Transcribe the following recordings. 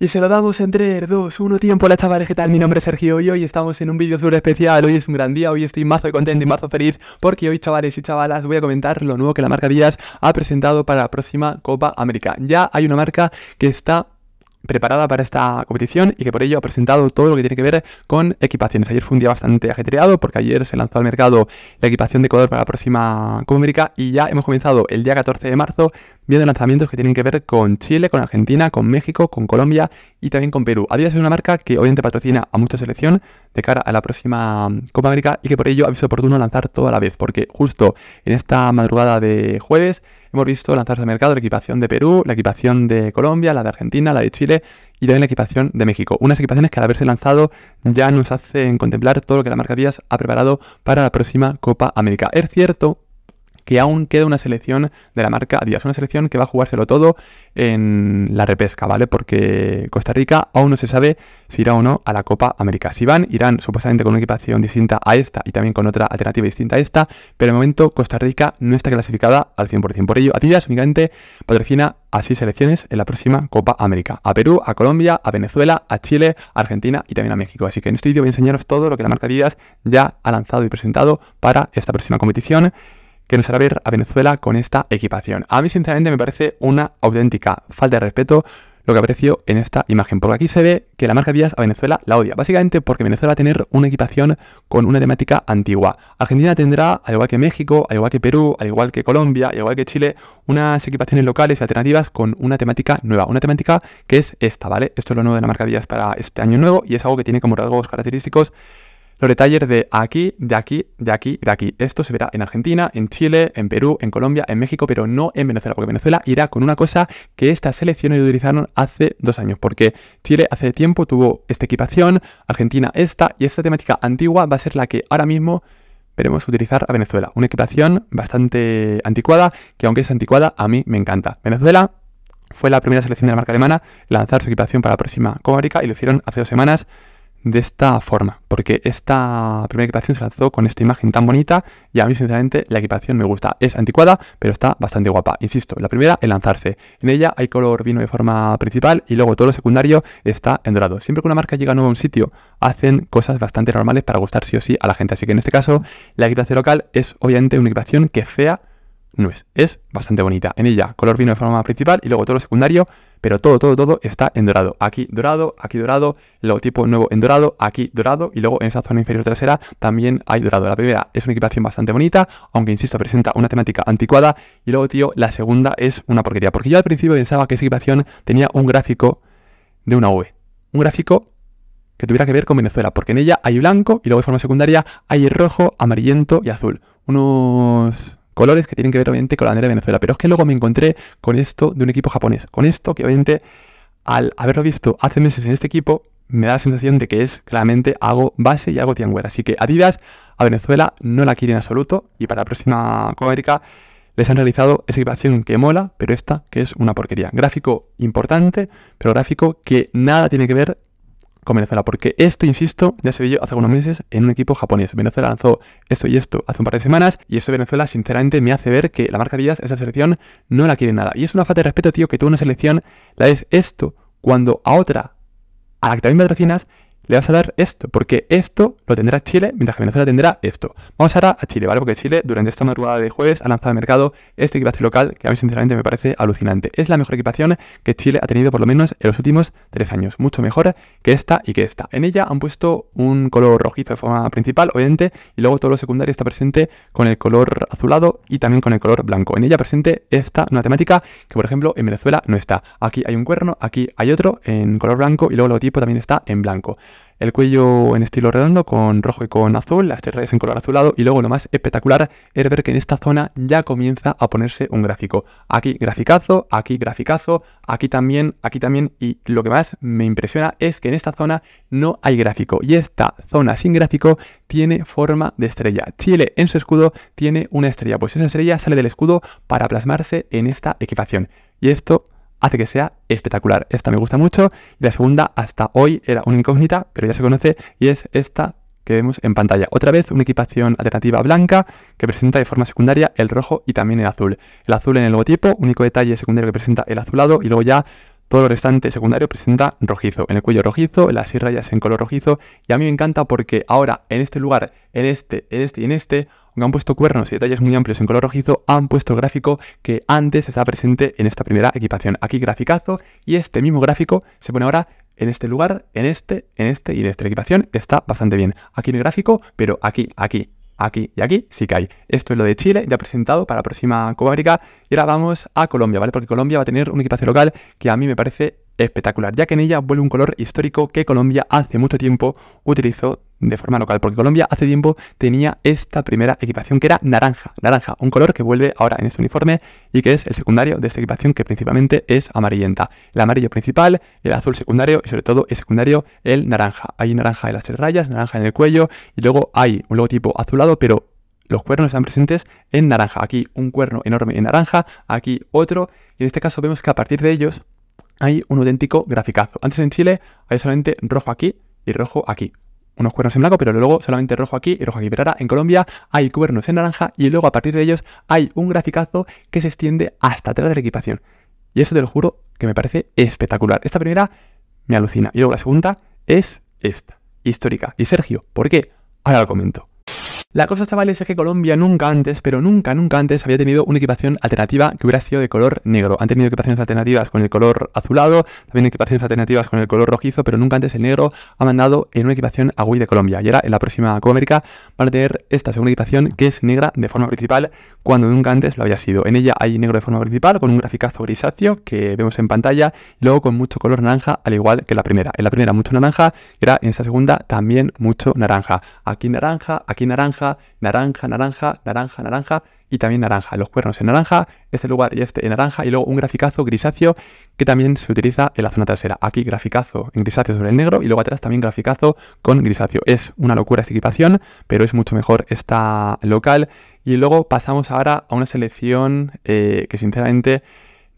Y se lo damos entre dos uno 1, tiempo. la chavales, ¿qué tal? Mi nombre es Sergio y hoy estamos en un vídeo súper especial. Hoy es un gran día, hoy estoy mazo contento y mazo feliz porque hoy chavales y chavalas voy a comentar lo nuevo que la marca Díaz ha presentado para la próxima Copa América. Ya hay una marca que está preparada para esta competición y que por ello ha presentado todo lo que tiene que ver con equipaciones. Ayer fue un día bastante ajetreado porque ayer se lanzó al mercado la equipación de Ecuador para la próxima Copa América y ya hemos comenzado el día 14 de marzo viendo lanzamientos que tienen que ver con Chile, con Argentina, con México, con Colombia y también con Perú. Adidas es una marca que obviamente patrocina a mucha selección de cara a la próxima Copa América y que por ello ha visto oportuno lanzar toda a la vez porque justo en esta madrugada de jueves hemos visto lanzarse al mercado la equipación de Perú, la equipación de Colombia, la de Argentina, la de Chile y también la equipación de México. Unas equipaciones que al haberse lanzado ya nos hacen contemplar todo lo que la marca Díaz ha preparado para la próxima Copa América. Es cierto que aún queda una selección de la marca Adidas, una selección que va a jugárselo todo en la repesca, ¿vale? Porque Costa Rica aún no se sabe si irá o no a la Copa América. Si van, irán supuestamente con una equipación distinta a esta y también con otra alternativa distinta a esta, pero de momento Costa Rica no está clasificada al 100%. Por ello, Adidas únicamente patrocina a seis selecciones en la próxima Copa América. A Perú, a Colombia, a Venezuela, a Chile, a Argentina y también a México. Así que en este vídeo voy a enseñaros todo lo que la marca Adidas ya ha lanzado y presentado para esta próxima competición que nos hará ver a Venezuela con esta equipación. A mí sinceramente me parece una auténtica falta de respeto lo que aprecio en esta imagen, porque aquí se ve que la marca Díaz a Venezuela la odia, básicamente porque Venezuela va a tener una equipación con una temática antigua. Argentina tendrá, al igual que México, al igual que Perú, al igual que Colombia, al igual que Chile, unas equipaciones locales y alternativas con una temática nueva, una temática que es esta, ¿vale? Esto es lo nuevo de la marca Díaz para este año nuevo y es algo que tiene como rasgos característicos los detalles de aquí, de aquí, de aquí, de aquí. Esto se verá en Argentina, en Chile, en Perú, en Colombia, en México, pero no en Venezuela, porque Venezuela irá con una cosa que estas selecciones utilizaron hace dos años, porque Chile hace tiempo tuvo esta equipación, Argentina esta, y esta temática antigua va a ser la que ahora mismo veremos utilizar a Venezuela. Una equipación bastante anticuada, que aunque es anticuada, a mí me encanta. Venezuela fue la primera selección de la marca alemana lanzar su equipación para la próxima Copa América y lo hicieron hace dos semanas de esta forma, porque esta primera equipación se lanzó con esta imagen tan bonita y a mí sinceramente la equipación me gusta. Es anticuada, pero está bastante guapa. Insisto, la primera en lanzarse. En ella hay color vino de forma principal y luego todo lo secundario está en dorado. Siempre que una marca llega a un sitio, hacen cosas bastante normales para gustar sí o sí a la gente. Así que en este caso, la equipación local es obviamente una equipación que fea no es. Es bastante bonita. En ella color vino de forma principal y luego todo lo secundario pero todo, todo, todo está en dorado. Aquí dorado, aquí dorado, logotipo nuevo en dorado, aquí dorado y luego en esa zona inferior trasera también hay dorado. La primera es una equipación bastante bonita, aunque insisto, presenta una temática anticuada y luego, tío, la segunda es una porquería. Porque yo al principio pensaba que esa equipación tenía un gráfico de una V. Un gráfico que tuviera que ver con Venezuela, porque en ella hay blanco y luego de forma secundaria hay rojo, amarillento y azul. Unos colores que tienen que ver obviamente con la bandera de Venezuela. Pero es que luego me encontré con esto de un equipo japonés. Con esto que obviamente al haberlo visto hace meses en este equipo, me da la sensación de que es claramente hago base y hago tiangüera, Así que Adidas a Venezuela no la quiere en absoluto y para la próxima Copa les han realizado esa equipación que mola, pero esta que es una porquería. Gráfico importante, pero gráfico que nada tiene que ver Venezuela, porque esto, insisto, ya se vio hace algunos meses en un equipo japonés. Venezuela lanzó esto y esto hace un par de semanas, y eso Venezuela, sinceramente, me hace ver que la marca de Díaz, esa selección, no la quiere nada. Y es una falta de respeto, tío, que toda una selección la es esto, cuando a otra, a la que también patrocinas, le vas a dar esto, porque esto lo tendrá Chile, mientras que Venezuela tendrá esto. Vamos ahora a Chile, ¿vale? Porque Chile durante esta madrugada de jueves ha lanzado al mercado este equipaje local que a mí sinceramente me parece alucinante. Es la mejor equipación que Chile ha tenido por lo menos en los últimos tres años. Mucho mejor que esta y que esta. En ella han puesto un color rojizo de forma principal, obviamente, y luego todo lo secundario está presente con el color azulado y también con el color blanco. En ella presente esta, una temática que, por ejemplo, en Venezuela no está. Aquí hay un cuerno, aquí hay otro en color blanco y luego el logotipo también está en blanco. El cuello en estilo redondo con rojo y con azul, las tres en color azulado y luego lo más espectacular es ver que en esta zona ya comienza a ponerse un gráfico. Aquí graficazo, aquí graficazo, aquí también, aquí también y lo que más me impresiona es que en esta zona no hay gráfico y esta zona sin gráfico tiene forma de estrella. Chile en su escudo tiene una estrella, pues esa estrella sale del escudo para plasmarse en esta equipación. Y esto hace que sea espectacular. Esta me gusta mucho y la segunda hasta hoy era una incógnita, pero ya se conoce y es esta que vemos en pantalla. Otra vez una equipación alternativa blanca que presenta de forma secundaria el rojo y también el azul. El azul en el logotipo, único detalle secundario que presenta el azulado y luego ya todo lo restante secundario presenta rojizo, en el cuello rojizo, en las seis en color rojizo, y a mí me encanta porque ahora en este lugar, en este, en este y en este, aunque han puesto cuernos y detalles muy amplios en color rojizo, han puesto gráfico que antes estaba presente en esta primera equipación. Aquí graficazo, y este mismo gráfico se pone ahora en este lugar, en este, en este y en esta equipación está bastante bien. Aquí en el gráfico, pero aquí, aquí, aquí y aquí sí que hay. Esto es lo de Chile, ya presentado para la próxima Copa América. Y ahora vamos a Colombia, ¿vale? Porque Colombia va a tener un equipaje local que a mí me parece espectacular, ya que en ella vuelve un color histórico que Colombia hace mucho tiempo utilizó de forma local, porque Colombia hace tiempo tenía esta primera equipación que era naranja, naranja, un color que vuelve ahora en este uniforme y que es el secundario de esta equipación que principalmente es amarillenta. El amarillo principal, el azul secundario y sobre todo el secundario el naranja. Hay naranja en las tres rayas, naranja en el cuello y luego hay un logotipo azulado, pero los cuernos están presentes en naranja. Aquí un cuerno enorme en naranja, aquí otro y en este caso vemos que a partir de ellos hay un auténtico graficazo. Antes en Chile hay solamente rojo aquí y rojo aquí unos cuernos en blanco, pero luego solamente rojo aquí y rojo aquí. Pero ahora en Colombia hay cuernos en naranja y luego a partir de ellos hay un graficazo que se extiende hasta atrás de la equipación. Y eso te lo juro que me parece espectacular. Esta primera me alucina. Y luego la segunda es esta, histórica. Y Sergio, ¿por qué? Ahora lo comento. La cosa, chavales, es que Colombia nunca antes, pero nunca, nunca antes había tenido una equipación alternativa que hubiera sido de color negro. Han tenido equipaciones alternativas con el color azulado, también equipaciones alternativas con el color rojizo, pero nunca antes el negro ha mandado en una equipación a Wii de Colombia. Y ahora en la próxima Copa América van a tener esta segunda equipación que es negra de forma principal cuando nunca antes lo había sido. En ella hay negro de forma principal, con un graficazo grisáceo que vemos en pantalla, y luego con mucho color naranja, al igual que la primera. En la primera mucho naranja, y ahora en esta segunda también mucho naranja. Aquí naranja, aquí naranja, naranja, naranja, naranja, naranja y también naranja. Los cuernos en naranja, este lugar y este en naranja, y luego un graficazo grisáceo que también se utiliza en la zona trasera. Aquí graficazo en grisáceo sobre el negro y luego atrás también graficazo con grisáceo. Es una locura esta equipación, pero es mucho mejor esta local. Y luego pasamos ahora a una selección eh, que sinceramente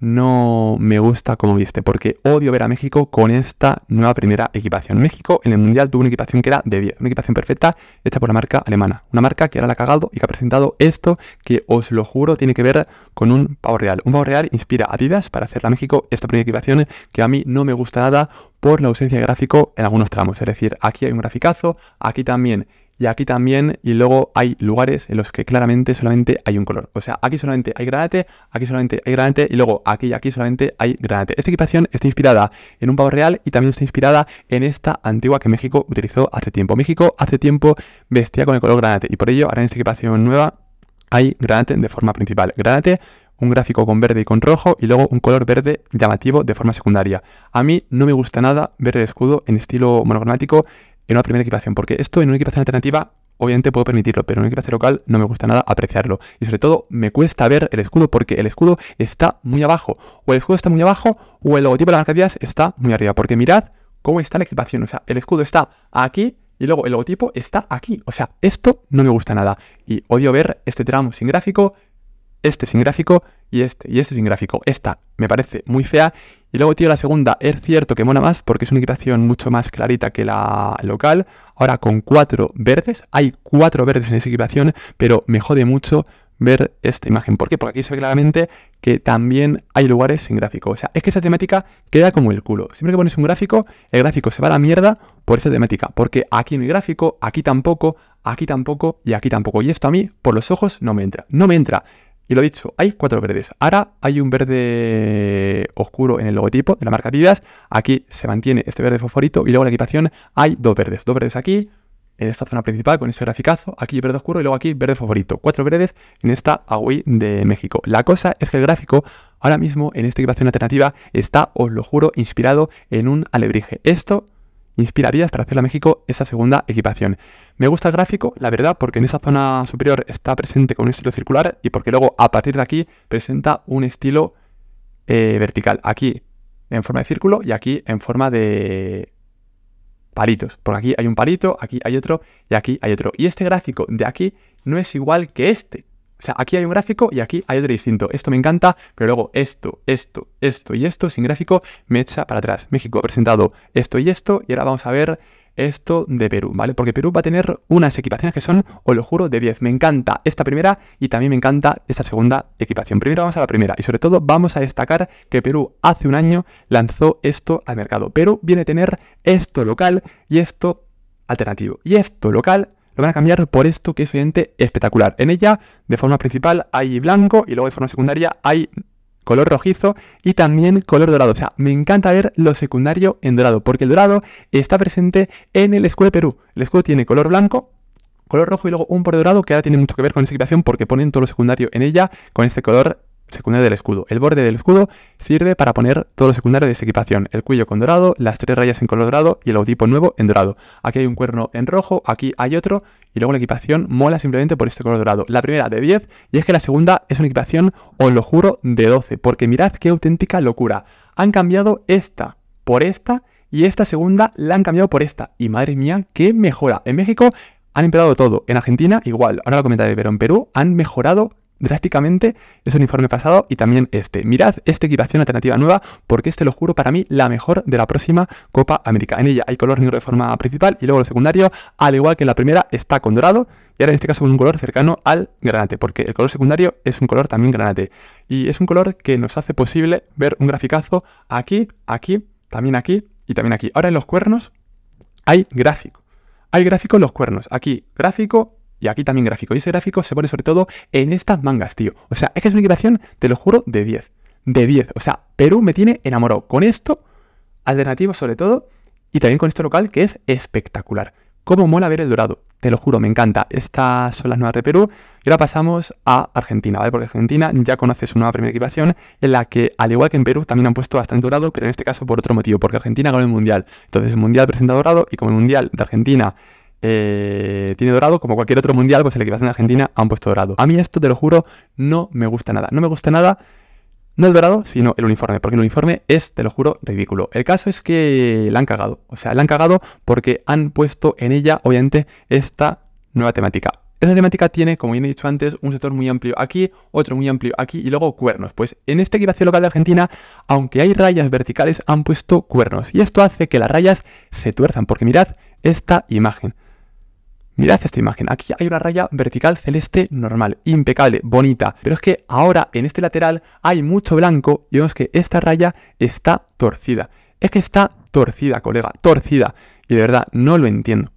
no me gusta como viste, porque odio ver a México con esta nueva primera equipación. México en el Mundial tuvo una equipación que era de 10, una equipación perfecta hecha por la marca alemana. Una marca que ahora la ha cagado y que ha presentado esto que os lo juro tiene que ver con un pavo real. Un pavo real inspira a Adidas para hacer a México esta primera equipación que a mí no me gusta nada por la ausencia de gráfico en algunos tramos. Es decir, aquí hay un graficazo, aquí también y aquí también, y luego hay lugares en los que claramente solamente hay un color. O sea, aquí solamente hay granate, aquí solamente hay granate, y luego aquí y aquí solamente hay granate. Esta equipación está inspirada en un pavo real y también está inspirada en esta antigua que México utilizó hace tiempo. México hace tiempo vestía con el color granate, y por ello ahora en esta equipación nueva hay granate de forma principal. Granate un gráfico con verde y con rojo y luego un color verde llamativo de forma secundaria. A mí no me gusta nada ver el escudo en estilo monogramático en una primera equipación, porque esto en una equipación alternativa obviamente puedo permitirlo, pero en una equipación local no me gusta nada apreciarlo. Y sobre todo me cuesta ver el escudo porque el escudo está muy abajo, o el escudo está muy abajo, o el logotipo de las mercadillas está muy arriba, porque mirad cómo está la equipación, o sea, el escudo está aquí y luego el logotipo está aquí, o sea, esto no me gusta nada. Y odio ver este tramo sin gráfico este sin gráfico y este, y este sin gráfico. Esta me parece muy fea. Y luego, tío, la segunda es cierto que mola más porque es una equipación mucho más clarita que la local. Ahora con cuatro verdes, hay cuatro verdes en esa equipación, pero me jode mucho ver esta imagen. ¿Por qué? Porque aquí se ve claramente que también hay lugares sin gráfico. O sea, es que esa temática queda como el culo. Siempre que pones un gráfico, el gráfico se va a la mierda por esa temática. Porque aquí no hay gráfico, aquí tampoco, aquí tampoco y aquí tampoco. Y esto a mí, por los ojos, no me entra. No me entra. Y lo dicho, hay cuatro verdes. Ahora hay un verde oscuro en el logotipo de la marca Adidas. Aquí se mantiene este verde fosforito y luego en la equipación hay dos verdes. Dos verdes aquí, en esta zona principal con ese graficazo, aquí verde oscuro y luego aquí verde fosforito. Cuatro verdes en esta Aui de México. La cosa es que el gráfico ahora mismo en esta equipación alternativa está, os lo juro, inspirado en un alebrije. Esto inspirarías para hacerle a México esa segunda equipación. Me gusta el gráfico, la verdad, porque en esa zona superior está presente con un estilo circular y porque luego a partir de aquí presenta un estilo eh, vertical. Aquí en forma de círculo y aquí en forma de palitos. Por aquí hay un palito, aquí hay otro y aquí hay otro. Y este gráfico de aquí no es igual que este. O sea, aquí hay un gráfico y aquí hay otro distinto. Esto me encanta, pero luego esto, esto, esto y esto sin gráfico me echa para atrás. México ha presentado esto y esto y ahora vamos a ver esto de Perú, ¿vale? Porque Perú va a tener unas equipaciones que son, os lo juro, de 10. Me encanta esta primera y también me encanta esta segunda equipación. Primero vamos a la primera y sobre todo vamos a destacar que Perú hace un año lanzó esto al mercado. Perú viene a tener esto local y esto alternativo. Y esto local van a cambiar por esto que es evidente espectacular. En ella, de forma principal, hay blanco y luego de forma secundaria hay color rojizo y también color dorado. O sea, me encanta ver lo secundario en dorado, porque el dorado está presente en el escudo de Perú. El escudo tiene color blanco, color rojo y luego un por dorado que ahora tiene mucho que ver con esa equipación porque ponen todo lo secundario en ella con este color secundario del escudo. El borde del escudo sirve para poner todo lo secundario de esa equipación, el cuello con dorado, las tres rayas en color dorado y el logotipo nuevo en dorado. Aquí hay un cuerno en rojo, aquí hay otro y luego la equipación mola simplemente por este color dorado. La primera de 10 y es que la segunda es una equipación, os lo juro, de 12, porque mirad qué auténtica locura. Han cambiado esta por esta y esta segunda la han cambiado por esta. Y madre mía, qué mejora. En México han empeorado todo, en Argentina igual, ahora lo comentaré, pero en Perú han mejorado drásticamente es un informe pasado y también este. Mirad esta equipación alternativa nueva porque este lo juro para mí la mejor de la próxima Copa América. En ella hay color negro de forma principal y luego lo secundario, al igual que en la primera, está con dorado y ahora en este caso con un color cercano al granate porque el color secundario es un color también granate y es un color que nos hace posible ver un graficazo aquí, aquí, también aquí y también aquí. Ahora en los cuernos hay gráfico. Hay gráfico en los cuernos. Aquí gráfico y aquí también gráfico. Y ese gráfico se pone sobre todo en estas mangas, tío. O sea, es que es una equipación, te lo juro, de 10. De 10. O sea, Perú me tiene enamorado. Con esto, alternativo sobre todo, y también con esto local, que es espectacular. Cómo mola ver el dorado. Te lo juro, me encanta. Estas son las nuevas de Perú. Y ahora pasamos a Argentina, ¿vale? Porque Argentina ya conoce su nueva primera equipación, en la que, al igual que en Perú, también han puesto bastante dorado, pero en este caso por otro motivo, porque Argentina ganó el Mundial. Entonces, el Mundial presenta dorado, y como el Mundial de Argentina eh, tiene dorado, como cualquier otro mundial, pues el la equipación de Argentina han puesto dorado. A mí esto, te lo juro, no me gusta nada. No me gusta nada, no el dorado, sino el uniforme, porque el uniforme es, te lo juro, ridículo. El caso es que la han cagado. O sea, la han cagado porque han puesto en ella, obviamente, esta nueva temática. Esa temática tiene, como bien he dicho antes, un sector muy amplio aquí, otro muy amplio aquí y luego cuernos. Pues en esta equipación local de Argentina, aunque hay rayas verticales, han puesto cuernos. Y esto hace que las rayas se tuerzan, porque mirad esta imagen. Mirad esta imagen, aquí hay una raya vertical celeste normal, impecable, bonita, pero es que ahora en este lateral hay mucho blanco y vemos que esta raya está torcida. Es que está torcida, colega, torcida. Y de verdad, no lo entiendo.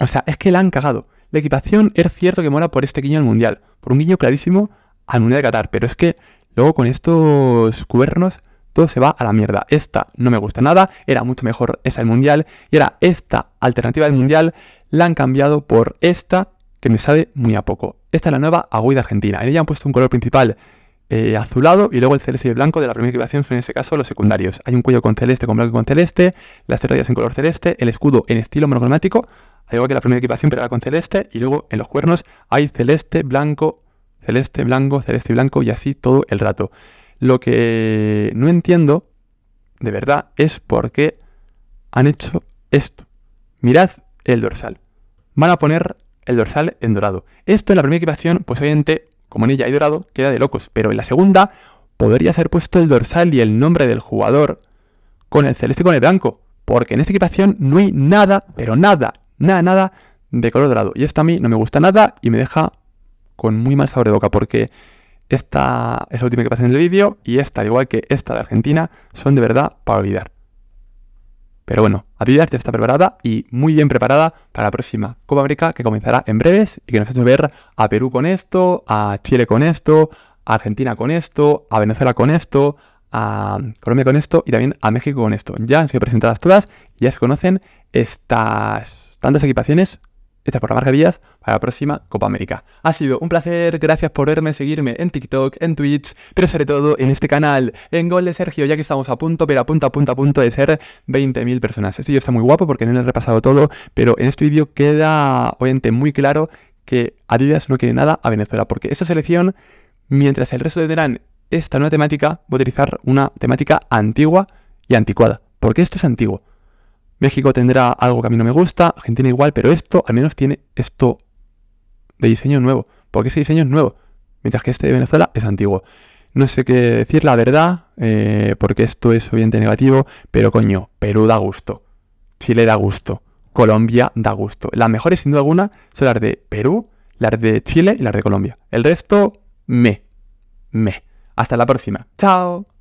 O sea, es que la han cagado. La equipación es cierto que mola por este guiño al Mundial, por un guiño clarísimo al Mundial de Qatar, pero es que luego con estos cuernos todo se va a la mierda. Esta no me gusta nada, era mucho mejor esa del mundial, y era esta alternativa del mundial, la han cambiado por esta que me sabe muy a poco. Esta es la nueva Agüida Argentina. En ella han puesto un color principal eh, azulado y luego el celeste y el blanco de la primera equipación son en ese caso los secundarios. Hay un cuello con celeste, con blanco con celeste, las rayas en color celeste, el escudo en estilo monocromático, al igual que la primera equipación pero con celeste y luego en los cuernos hay celeste, blanco, celeste, blanco, celeste y blanco y así todo el rato. Lo que no entiendo, de verdad, es por qué han hecho esto. Mirad el dorsal. Van a poner el dorsal en dorado. Esto en la primera equipación, pues obviamente, como en ella hay dorado, queda de locos. Pero en la segunda, podría haber puesto el dorsal y el nombre del jugador con el celeste y con el blanco. Porque en esta equipación no hay nada, pero nada, nada, nada de color dorado. Y esto a mí no me gusta nada y me deja con muy mal sabor de boca. Porque esta es la última que pasa en el vídeo y esta, al igual que esta de Argentina, son de verdad para olvidar. Pero bueno, Adidas ya está preparada y muy bien preparada para la próxima Copa América que comenzará en breves y que nos hace ver a Perú con esto, a Chile con esto, a Argentina con esto, a Venezuela con esto, a Colombia con esto y también a México con esto. Ya han sido presentadas todas, y ya se conocen estas tantas equipaciones esta es por la marca Díaz para la próxima Copa América. Ha sido un placer, gracias por verme, seguirme en TikTok, en Twitch, pero sobre todo en este canal, en Gol de Sergio, ya que estamos a punto, pero a punto, a punto, a punto de ser 20.000 personas. Este vídeo está muy guapo porque no lo he repasado todo, pero en este vídeo queda, obviamente, muy claro que Adidas no quiere nada a Venezuela, porque esta selección, mientras el resto de tendrán esta nueva temática, va a utilizar una temática antigua y anticuada, porque esto es antiguo. México tendrá algo que a mí no me gusta, Argentina igual, pero esto al menos tiene esto de diseño nuevo, porque ese diseño es nuevo, mientras que este de Venezuela es antiguo. No sé qué decir la verdad, eh, porque esto es obviamente negativo, pero coño, Perú da gusto, Chile da gusto, Colombia da gusto. Las mejores sin duda alguna son las de Perú, las de Chile y las de Colombia. El resto, me, me. Hasta la próxima. Chao.